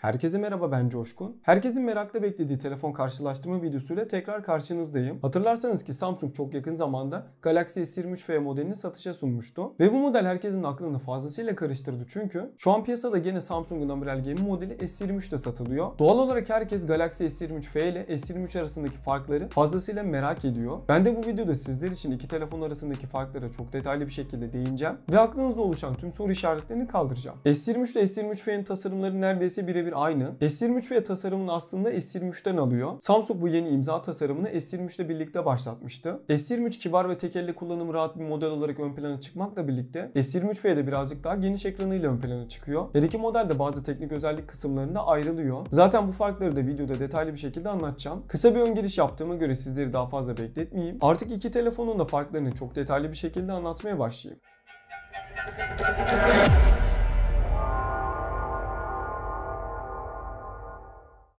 Herkese merhaba ben Coşkun. Herkesin merakla beklediği telefon karşılaştırma videosuyla tekrar karşınızdayım. Hatırlarsanız ki Samsung çok yakın zamanda Galaxy S23 FE modelini satışa sunmuştu. Ve bu model herkesin aklını fazlasıyla karıştırdı çünkü şu an piyasada gene Samsung'un amiral gemi modeli S23 de satılıyor. Doğal olarak herkes Galaxy S23 FE ile S23 arasındaki farkları fazlasıyla merak ediyor. Ben de bu videoda sizler için iki telefon arasındaki farklara çok detaylı bir şekilde değineceğim ve aklınızda oluşan tüm soru işaretlerini kaldıracağım. S23 ile S23 FE'nin tasarımları neredeyse birebir birebir aynı. S23 ve tasarımın aslında S23'ten alıyor. Samsung bu yeni imza tasarımını S23 birlikte başlatmıştı. S23 kibar ve tekerle kullanımı rahat bir model olarak ön plana çıkmakla birlikte S23 ve de birazcık daha geniş ekranıyla ön plana çıkıyor. Her iki model de bazı teknik özellik kısımlarında ayrılıyor. Zaten bu farkları da videoda detaylı bir şekilde anlatacağım. Kısa bir ön giriş yaptığıma göre sizleri daha fazla bekletmeyeyim. Artık iki telefonun da farklarını çok detaylı bir şekilde anlatmaya başlayayım.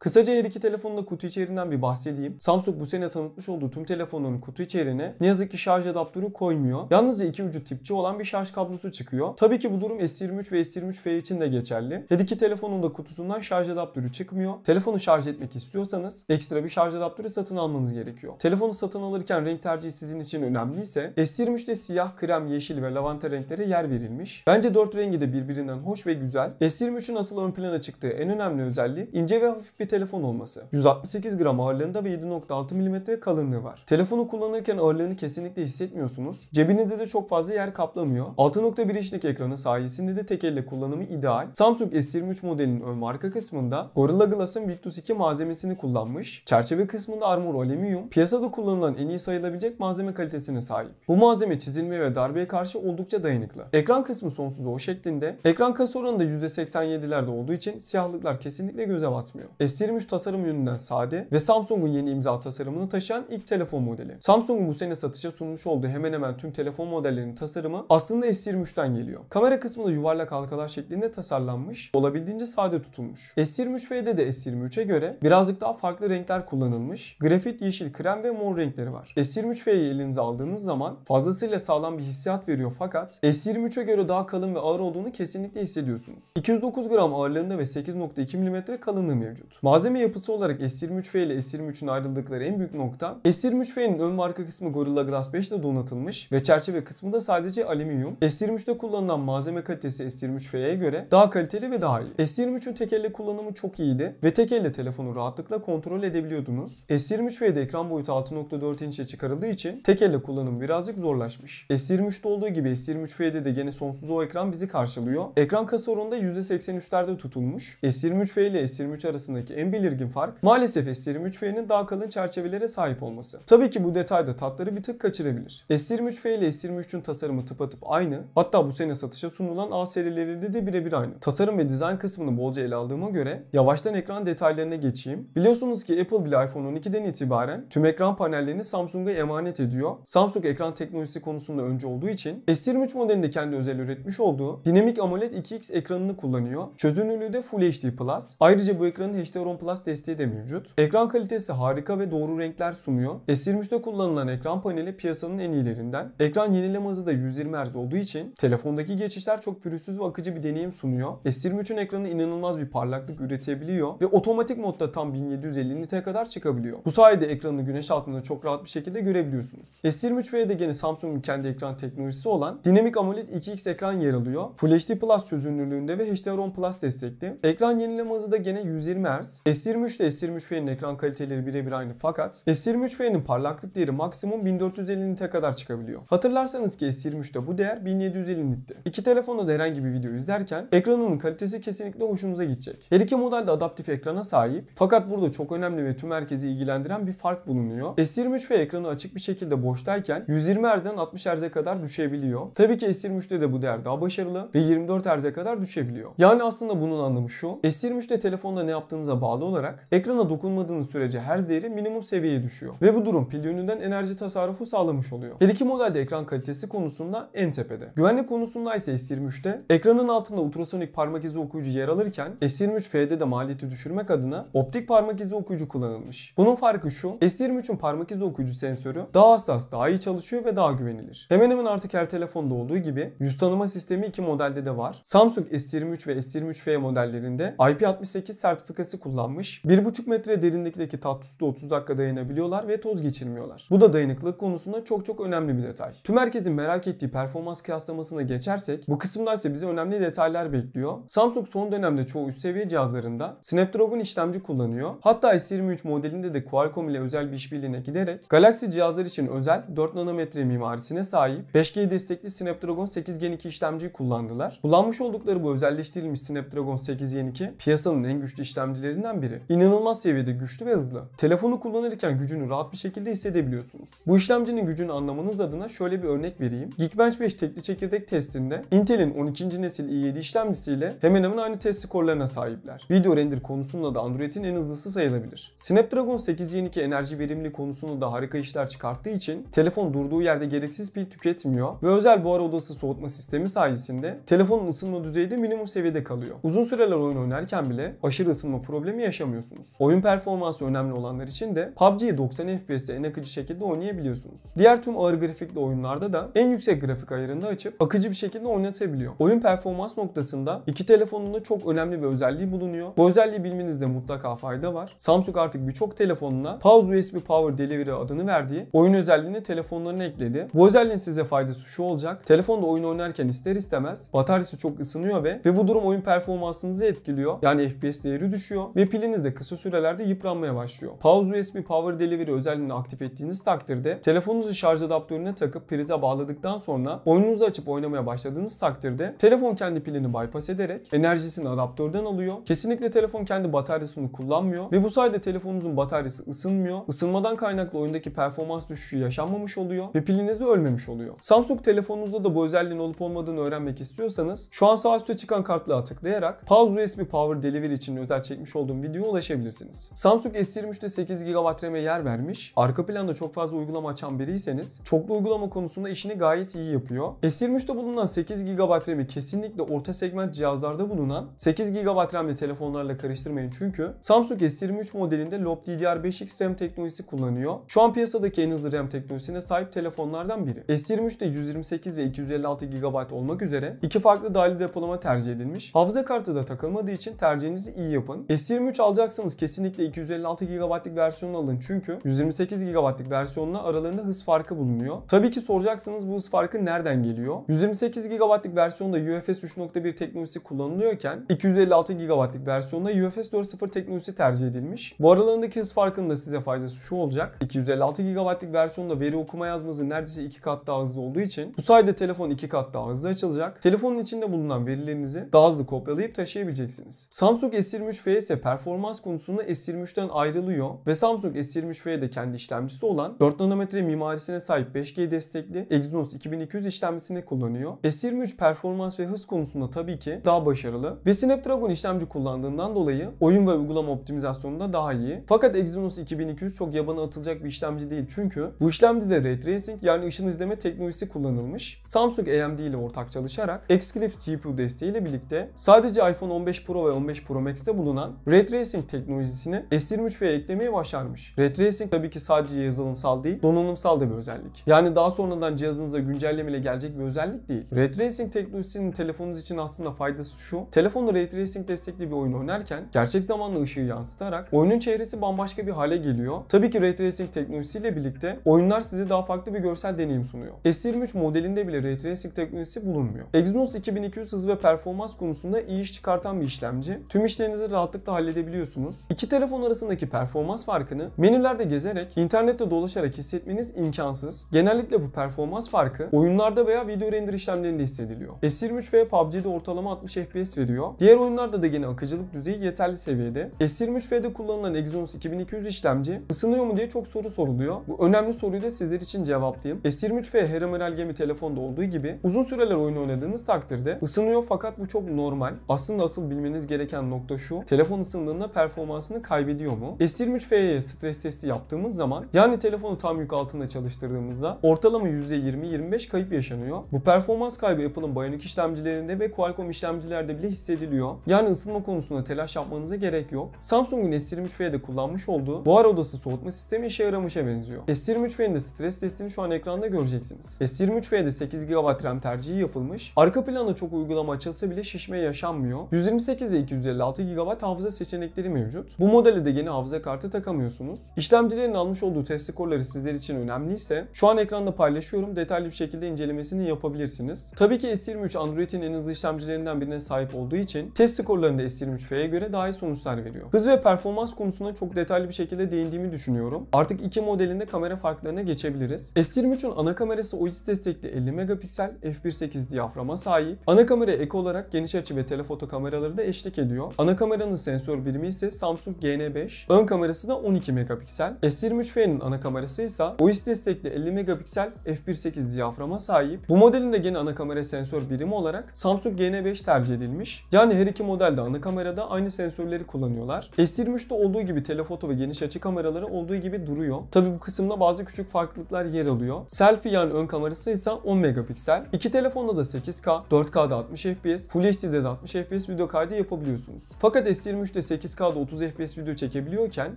Kısaca her iki telefonun da kutu içeriğinden bir bahsedeyim. Samsung bu sene tanıtmış olduğu tüm telefonların kutu içeriğine ne yazık ki şarj adaptörü koymuyor. Yalnızca iki ucu tipçi olan bir şarj kablosu çıkıyor. Tabii ki bu durum S23 ve S23F için de geçerli. Her iki telefonun da kutusundan şarj adaptörü çıkmıyor. Telefonu şarj etmek istiyorsanız ekstra bir şarj adaptörü satın almanız gerekiyor. Telefonu satın alırken renk tercihi sizin için önemliyse S23'te siyah, krem, yeşil ve lavanta renklere yer verilmiş. Bence dört rengi de birbirinden hoş ve güzel. S23'ün asıl ön plana çıktığı en önemli özelliği ince ve hafif bir bir telefon olması. 168 gram ağırlığında ve 7.6 mm kalınlığı var. Telefonu kullanırken ağırlığını kesinlikle hissetmiyorsunuz. Cebinizde de çok fazla yer kaplamıyor. 6.1 inçlik ekranı sayesinde de tek elle kullanımı ideal. Samsung S23 modelinin ön marka kısmında Gorilla Glass'ın Victus 2 malzemesini kullanmış. Çerçeve kısmında Armor Alüminyum piyasada kullanılan en iyi sayılabilecek malzeme kalitesine sahip. Bu malzeme çizilme ve darbeye karşı oldukça dayanıklı. Ekran kısmı sonsuz o şeklinde. Ekran kas oranı da %87'lerde olduğu için siyahlıklar kesinlikle göze batmıyor. s S23 tasarım yönünden sade ve Samsung'un yeni imza tasarımını taşıyan ilk telefon modeli. Samsung'un bu sene satışa sunmuş olduğu hemen hemen tüm telefon modellerinin tasarımı aslında S23'ten geliyor. Kamera kısmı da yuvarlak halkalar şeklinde tasarlanmış, olabildiğince sade tutulmuş. S23F'de de S23'e göre birazcık daha farklı renkler kullanılmış. Grafit, yeşil, krem ve mor renkleri var. S23F'yi elinize aldığınız zaman fazlasıyla sağlam bir hissiyat veriyor fakat S23'e göre daha kalın ve ağır olduğunu kesinlikle hissediyorsunuz. 209 gram ağırlığında ve 8.2 mm kalınlığı mevcut. Malzeme yapısı olarak S23F ile S23'ün ayrıldıkları en büyük nokta S23F'nin ön arka kısmı Gorilla Glass 5 ile donatılmış ve çerçeve kısmı da sadece alüminyum. S23'te kullanılan malzeme kalitesi S23F'ye göre daha kaliteli ve daha iyi. S23'ün tek elle kullanımı çok iyiydi ve tek elle telefonu rahatlıkla kontrol edebiliyordunuz. S23F'de ekran boyutu 6.4 inçe çıkarıldığı için tek elle kullanım birazcık zorlaşmış. S23'te olduğu gibi S23F'de de gene sonsuz o ekran bizi karşılıyor. Ekran kasa oranında %83'lerde tutulmuş. S23F ile S23 arasındaki en belirgin fark maalesef S23F'nin daha kalın çerçevelere sahip olması. Tabii ki bu detay da tatları bir tık kaçırabilir. S23F ile S23'ün tasarımı tıpatıp aynı. Hatta bu sene satışa sunulan A serilerinde de birebir aynı. Tasarım ve dizayn kısmını bolca ele aldığıma göre yavaştan ekran detaylarına geçeyim. Biliyorsunuz ki Apple bile iPhone 12'den itibaren tüm ekran panellerini Samsung'a emanet ediyor. Samsung ekran teknolojisi konusunda önce olduğu için S23 modelinde kendi özel üretmiş olduğu dinamik AMOLED 2X ekranını kullanıyor. Çözünürlüğü de Full HD+. Ayrıca bu ekranın HDR Plus desteği de mevcut. Ekran kalitesi harika ve doğru renkler sunuyor. S23'te kullanılan ekran paneli piyasanın en iyilerinden. Ekran yenileme hızı da 120 Hz olduğu için telefondaki geçişler çok pürüzsüz ve akıcı bir deneyim sunuyor. S23'ün ekranı inanılmaz bir parlaklık üretebiliyor ve otomatik modda tam 1750 nite kadar çıkabiliyor. Bu sayede ekranı güneş altında çok rahat bir şekilde görebiliyorsunuz. S23 V'de gene Samsung'un kendi ekran teknolojisi olan Dynamic AMOLED 2X ekran yer alıyor. Full HD Plus çözünürlüğünde ve HDR10 Plus destekli. Ekran yenileme hızı da gene 120 Hz. S23 ile S23F'nin ekran kaliteleri birebir aynı fakat S23F'nin parlaklık değeri maksimum 1450 nite kadar çıkabiliyor. Hatırlarsanız ki S23'te bu değer 1750 nitti. İki telefonda da herhangi bir video izlerken ekranının kalitesi kesinlikle hoşunuza gidecek. Her iki model de adaptif ekrana sahip fakat burada çok önemli ve tüm herkesi ilgilendiren bir fark bulunuyor. S23F ekranı açık bir şekilde boştayken 120 Hz'den 60 Hz'e kadar düşebiliyor. Tabii ki S23'te de bu değer daha başarılı ve 24 Hz'e kadar düşebiliyor. Yani aslında bunun anlamı şu. S23'te telefonda ne yaptığınıza bağlı bağlı olarak ekrana dokunmadığınız sürece her değeri minimum seviyeye düşüyor. Ve bu durum pil yönünden enerji tasarrufu sağlamış oluyor. Her iki modelde ekran kalitesi konusunda en tepede. Güvenlik konusunda ise S23'te ekranın altında ultrasonik parmak izi okuyucu yer alırken S23 F'de de maliyeti düşürmek adına optik parmak izi okuyucu kullanılmış. Bunun farkı şu S23'ün parmak izi okuyucu sensörü daha hassas, daha iyi çalışıyor ve daha güvenilir. Hemen hemen artık her telefonda olduğu gibi yüz tanıma sistemi iki modelde de var. Samsung S23 ve S23 F modellerinde IP68 sertifikası kullanılmış sınıflanmış. 1,5 metre derinlikteki tatüstü 30 dakika dayanabiliyorlar ve toz geçirmiyorlar. Bu da dayanıklılık konusunda çok çok önemli bir detay. Tüm herkesin merak ettiği performans kıyaslamasına geçersek bu kısımda ise bize önemli detaylar bekliyor. Samsung son dönemde çoğu üst seviye cihazlarında Snapdragon işlemci kullanıyor. Hatta S23 modelinde de Qualcomm ile özel bir işbirliğine giderek Galaxy cihazlar için özel 4 nanometre mimarisine sahip 5G destekli Snapdragon 8 Gen 2 işlemciyi kullandılar. Kullanmış oldukları bu özelleştirilmiş Snapdragon 8 Gen 2 piyasanın en güçlü işlemcileri özelliklerinden biri. İnanılmaz seviyede güçlü ve hızlı. Telefonu kullanırken gücünü rahat bir şekilde hissedebiliyorsunuz. Bu işlemcinin gücünü anlamanız adına şöyle bir örnek vereyim. Geekbench 5 tekli çekirdek testinde Intel'in 12. nesil i7 işlemcisiyle hemen hemen aynı test skorlarına sahipler. Video render konusunda da Android'in en hızlısı sayılabilir. Snapdragon 8 Gen 2 enerji verimli konusunda da harika işler çıkarttığı için telefon durduğu yerde gereksiz pil tüketmiyor ve özel buhar odası soğutma sistemi sayesinde telefonun ısınma düzeyi de minimum seviyede kalıyor. Uzun süreler oyun oynarken bile aşırı ısınma problemi problemi yaşamıyorsunuz. Oyun performansı önemli olanlar için de PUBG'yi 90 FPS'e en akıcı şekilde oynayabiliyorsunuz. Diğer tüm ağır grafikli oyunlarda da en yüksek grafik ayarında açıp akıcı bir şekilde oynatabiliyor. Oyun performans noktasında iki telefonunda çok önemli bir özelliği bulunuyor. Bu özelliği bilmenizde mutlaka fayda var. Samsung artık birçok telefonuna Pause USB Power Delivery adını verdiği oyun özelliğini telefonlarına ekledi. Bu özelliğin size faydası şu olacak. Telefonda oyun oynarken ister istemez bataryası çok ısınıyor ve ve bu durum oyun performansınızı etkiliyor. Yani FPS değeri düşüyor ve piliniz de kısa sürelerde yıpranmaya başlıyor. Pause USB Power Delivery özelliğini aktif ettiğiniz takdirde telefonunuzu şarj adaptörüne takıp prize bağladıktan sonra oyununuzu açıp oynamaya başladığınız takdirde telefon kendi pilini bypass ederek enerjisini adaptörden alıyor. Kesinlikle telefon kendi bataryasını kullanmıyor ve bu sayede telefonunuzun bataryası ısınmıyor. Isınmadan kaynaklı oyundaki performans düşüşü yaşanmamış oluyor ve piliniz de ölmemiş oluyor. Samsung telefonunuzda da bu özelliğin olup olmadığını öğrenmek istiyorsanız şu an sağ üstte çıkan kartlığa tıklayarak Pause USB Power Delivery için özel çekmiş olduğum olduğum videoya ulaşabilirsiniz. Samsung S23'te 8 GB RAM'e yer vermiş. Arka planda çok fazla uygulama açan biriyseniz çoklu uygulama konusunda işini gayet iyi yapıyor. S23'te bulunan 8 GB RAM'i kesinlikle orta segment cihazlarda bulunan 8 GB RAM'li telefonlarla karıştırmayın çünkü Samsung S23 modelinde LOPDDR5X RAM teknolojisi kullanıyor. Şu an piyasadaki en hızlı RAM teknolojisine sahip telefonlardan biri. S23'te 128 ve 256 GB olmak üzere iki farklı dahili depolama tercih edilmiş. Hafıza kartı da takılmadığı için tercihinizi iyi yapın. S23 123 alacaksanız kesinlikle 256 GB'lık versiyonu alın. Çünkü 128 GB'lık versiyonla aralarında hız farkı bulunuyor. Tabii ki soracaksınız bu hız farkı nereden geliyor? 128 GB'lık versiyonda UFS 3.1 teknolojisi kullanılıyorken 256 GB'lık versiyonda UFS 4.0 teknolojisi tercih edilmiş. Bu aralarındaki hız farkının da size faydası şu olacak. 256 GB'lık versiyonda veri okuma yazması neredeyse 2 kat daha hızlı olduğu için bu sayede telefon 2 kat daha hızlı açılacak. Telefonun içinde bulunan verilerinizi daha hızlı kopyalayıp taşıyabileceksiniz. Samsung S23 FE ise performans konusunda S23'ten ayrılıyor ve Samsung S23F'ye de kendi işlemcisi olan 4 nanometre mimarisine sahip 5G destekli Exynos 2200 işlemcisini kullanıyor. S23 performans ve hız konusunda tabii ki daha başarılı ve Snapdragon işlemci kullandığından dolayı oyun ve uygulama optimizasyonunda daha iyi. Fakat Exynos 2200 çok yabana atılacak bir işlemci değil çünkü bu işlemcide Ray Tracing yani ışın izleme teknolojisi kullanılmış. Samsung AMD ile ortak çalışarak Xclipse GPU desteğiyle birlikte sadece iPhone 15 Pro ve 15 Pro Max'te bulunan Ray Ray Tracing teknolojisini S23V'ye eklemeyi başarmış. Ray Tracing tabii ki sadece yazılımsal değil, donanımsal da bir özellik. Yani daha sonradan cihazınıza güncelleme ile gelecek bir özellik değil. Ray Tracing teknolojisinin telefonunuz için aslında faydası şu. Telefonu Ray Tracing destekli bir oyun oynarken gerçek zamanlı ışığı yansıtarak oyunun çevresi bambaşka bir hale geliyor. Tabii ki Ray Tracing teknolojisiyle birlikte oyunlar size daha farklı bir görsel deneyim sunuyor. S23 modelinde bile Ray Tracing teknolojisi bulunmuyor. Exynos 2200 hız ve performans konusunda iyi iş çıkartan bir işlemci. Tüm işlerinizi rahatlıkla halledebilirsiniz halledebiliyorsunuz. İki telefon arasındaki performans farkını menülerde gezerek, internette dolaşarak hissetmeniz imkansız. Genellikle bu performans farkı oyunlarda veya video render işlemlerinde hissediliyor. S23 ve PUBG'de ortalama 60 FPS veriyor. Diğer oyunlarda da gene akıcılık düzeyi yeterli seviyede. S23V'de kullanılan Exynos 2200 işlemci ısınıyor mu diye çok soru soruluyor. Bu önemli soruyu da sizler için cevaplayayım. S23V her amiral gemi telefonda olduğu gibi uzun süreler oyun oynadığınız takdirde ısınıyor fakat bu çok normal. Aslında asıl bilmeniz gereken nokta şu. Telefon ısındığında performansını kaybediyor mu? S23F'ye stres testi yaptığımız zaman yani telefonu tam yük altında çalıştırdığımızda ortalama %20-25 kayıp yaşanıyor. Bu performans kaybı Apple'ın Bionic işlemcilerinde ve Qualcomm işlemcilerde bile hissediliyor. Yani ısınma konusunda telaş yapmanıza gerek yok. Samsung'un S23F'de kullanmış olduğu buhar odası soğutma sistemi işe yaramışa benziyor. S23F'nin de stres testini şu an ekranda göreceksiniz. S23F'de 8 GB RAM tercihi yapılmış. Arka planda çok uygulama açılsa bile şişme yaşanmıyor. 128 ve 256 GB hafıza seçenekleri mevcut. Bu modele de yeni hafıza kartı takamıyorsunuz. İşlemcilerin almış olduğu test skorları sizler için önemliyse şu an ekranda paylaşıyorum. Detaylı bir şekilde incelemesini yapabilirsiniz. Tabii ki S23 Android'in en hızlı işlemcilerinden birine sahip olduğu için test skorlarında S23F'ye göre daha iyi sonuçlar veriyor. Hız ve performans konusunda çok detaylı bir şekilde değindiğimi düşünüyorum. Artık iki modelinde kamera farklarına geçebiliriz. S23'ün ana kamerası OIS destekli 50 megapiksel f1.8 diyaframa sahip. Ana kamera ek olarak geniş açı ve telefoto kameraları da eşlik ediyor. Ana kameranın sensör sensör birimi ise Samsung GN5. Ön kamerası da 12 megapiksel. S23 F'nin ana kamerası ise OIS destekli 50 megapiksel f1.8 diyaframa sahip. Bu modelin de gene ana kamera sensör birimi olarak Samsung GN5 tercih edilmiş. Yani her iki modelde ana kamerada aynı sensörleri kullanıyorlar. S23'te olduğu gibi telefoto ve geniş açı kameraları olduğu gibi duruyor. Tabi bu kısımda bazı küçük farklılıklar yer alıyor. Selfie yani ön kamerası ise 10 megapiksel. İki telefonda da 8K, 4K'da 60 FPS, Full HD'de de 60 FPS video kaydı yapabiliyorsunuz. Fakat S23'te ve 8K'da 30 FPS video çekebiliyorken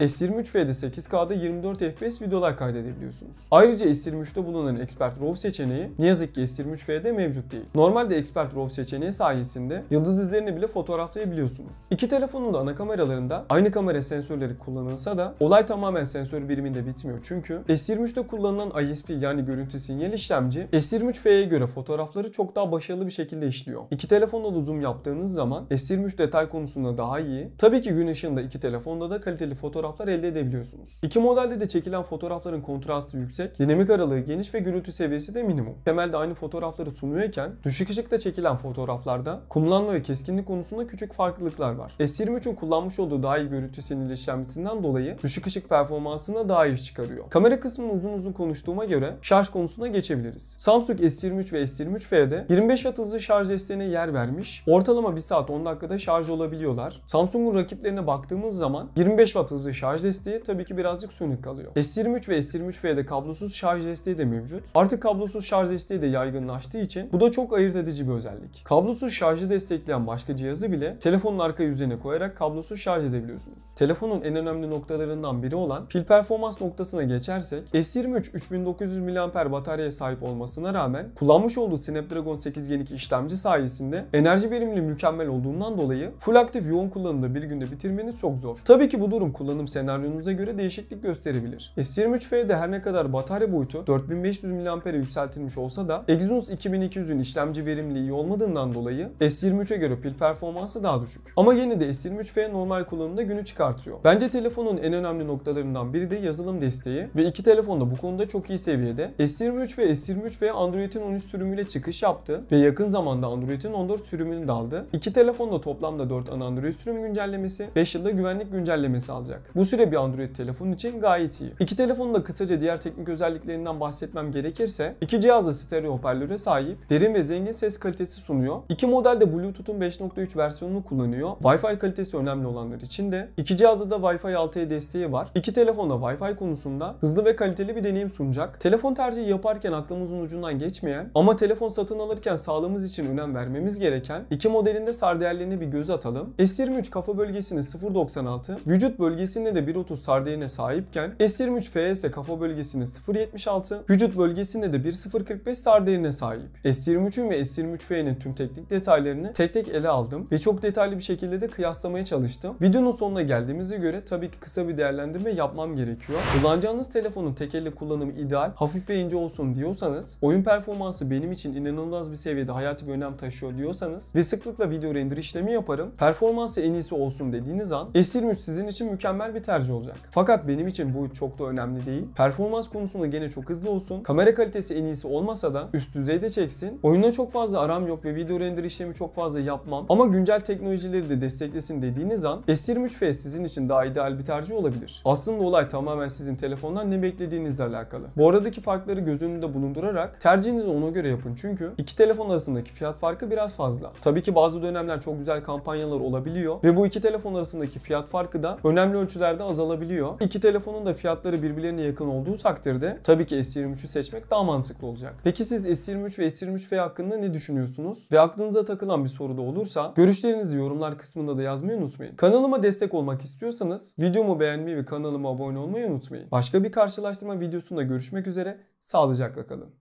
S23F'de 8K'da 24 FPS videolar kaydedebiliyorsunuz. Ayrıca S23'te bulunan Expert RAW seçeneği ne yazık ki S23F'de mevcut değil. Normalde Expert RAW seçeneği sayesinde yıldız izlerini bile fotoğraflayabiliyorsunuz. İki telefonun da ana kameralarında aynı kamera sensörleri kullanılsa da olay tamamen sensör biriminde bitmiyor. Çünkü S23'te kullanılan ISP yani görüntü sinyal işlemci S23F'ye göre fotoğrafları çok daha başarılı bir şekilde işliyor. İki telefonla da zoom yaptığınız zaman S23 detay konusunda daha iyi, Tabii ki gün ışığında iki telefonda da kaliteli fotoğraflar elde edebiliyorsunuz. İki modelde de çekilen fotoğrafların kontrastı yüksek, dinamik aralığı geniş ve gürültü seviyesi de minimum. Temelde aynı fotoğrafları sunuyorken düşük ışıkta çekilen fotoğraflarda kumlanma ve keskinlik konusunda küçük farklılıklar var. S23'ün kullanmış olduğu daha iyi görüntü sinirli işlemcisinden dolayı düşük ışık performansına daha iyi çıkarıyor. Kamera kısmını uzun uzun konuştuğuma göre şarj konusuna geçebiliriz. Samsung S23 ve S23F'de 25 Watt hızlı şarj desteğine yer vermiş, ortalama 1 saat 10 dakikada şarj olabiliyorlar. Samsung'un rakiplerine baktığımız zaman 25 watt hızlı şarj desteği tabii ki birazcık sönük kalıyor. S23 ve S23F'de kablosuz şarj desteği de mevcut. Artık kablosuz şarj desteği de yaygınlaştığı için bu da çok ayırt edici bir özellik. Kablosuz şarjı destekleyen başka cihazı bile telefonun arka yüzeyine koyarak kablosuz şarj edebiliyorsunuz. Telefonun en önemli noktalarından biri olan pil performans noktasına geçersek S23 3900 mAh bataryaya sahip olmasına rağmen kullanmış olduğu Snapdragon 8 Gen 2 işlemci sayesinde enerji verimli mükemmel olduğundan dolayı full aktif yoğun kullanımda bir günde bitirmeniz çok zor. Tabii ki bu durum kullanım senaryonuza göre değişiklik gösterebilir. S23F'de her ne kadar batarya boyutu 4500 mAh'e yükseltilmiş olsa da Exynos 2200'ün işlemci verimliliği olmadığından dolayı S23'e göre pil performansı daha düşük. Ama yine de S23F normal kullanımda günü çıkartıyor. Bence telefonun en önemli noktalarından biri de yazılım desteği ve iki telefon da bu konuda çok iyi seviyede. S23 ve S23F Android'in 13 sürümüyle çıkış yaptı ve yakın zamanda Android'in 14 sürümünü aldı. İki telefon da toplamda 4 ana Android sürüm güncellemesi güncellemesi, 5 yılda güvenlik güncellemesi alacak. Bu süre bir Android telefon için gayet iyi. İki telefonun da kısaca diğer teknik özelliklerinden bahsetmem gerekirse iki cihazda stereo hoparlöre sahip, derin ve zengin ses kalitesi sunuyor. İki modelde Bluetooth'un 5.3 versiyonunu kullanıyor. Wi-Fi kalitesi önemli olanlar için de. iki cihazda da Wi-Fi 6'ya e desteği var. İki telefon da Wi-Fi konusunda hızlı ve kaliteli bir deneyim sunacak. Telefon tercihi yaparken aklımızın ucundan geçmeyen ama telefon satın alırken sağlığımız için önem vermemiz gereken iki modelin de sar değerlerine bir göz atalım. S23 kafa soğutma bölgesine 0.96, vücut bölgesinde de 1.30 sardeyene sahipken S23 FS kafa bölgesine 0.76, vücut bölgesinde de 1.045 sardeyene sahip. S23'ün ve S23F'nin tüm teknik detaylarını tek tek ele aldım ve çok detaylı bir şekilde de kıyaslamaya çalıştım. Videonun sonuna geldiğimize göre tabii ki kısa bir değerlendirme yapmam gerekiyor. Kullanacağınız telefonun tek elle kullanımı ideal, hafif ve ince olsun diyorsanız, oyun performansı benim için inanılmaz bir seviyede hayati bir önem taşıyor diyorsanız ve sıklıkla video render işlemi yaparım. Performansı en iyisi olsun dediğiniz an esir güç sizin için mükemmel bir tercih olacak. Fakat benim için bu çok da önemli değil. Performans konusunda gene çok hızlı olsun. Kamera kalitesi en iyisi olmasa da üst düzeyde çeksin. Oyunda çok fazla aram yok ve video render işlemi çok fazla yapmam. Ama güncel teknolojileri de desteklesin dediğiniz an S23F sizin için daha ideal bir tercih olabilir. Aslında olay tamamen sizin telefondan ne beklediğinizle alakalı. Bu aradaki farkları göz önünde bulundurarak tercihinizi ona göre yapın. Çünkü iki telefon arasındaki fiyat farkı biraz fazla. Tabii ki bazı dönemler çok güzel kampanyalar olabiliyor ve bu iki iki telefon arasındaki fiyat farkı da önemli ölçülerde azalabiliyor. İki telefonun da fiyatları birbirlerine yakın olduğu takdirde tabii ki S23'ü seçmek daha mantıklı olacak. Peki siz S23 ve S23F hakkında ne düşünüyorsunuz? Ve aklınıza takılan bir soru da olursa görüşlerinizi yorumlar kısmında da yazmayı unutmayın. Kanalıma destek olmak istiyorsanız videomu beğenmeyi ve kanalıma abone olmayı unutmayın. Başka bir karşılaştırma videosunda görüşmek üzere. Sağlıcakla kalın.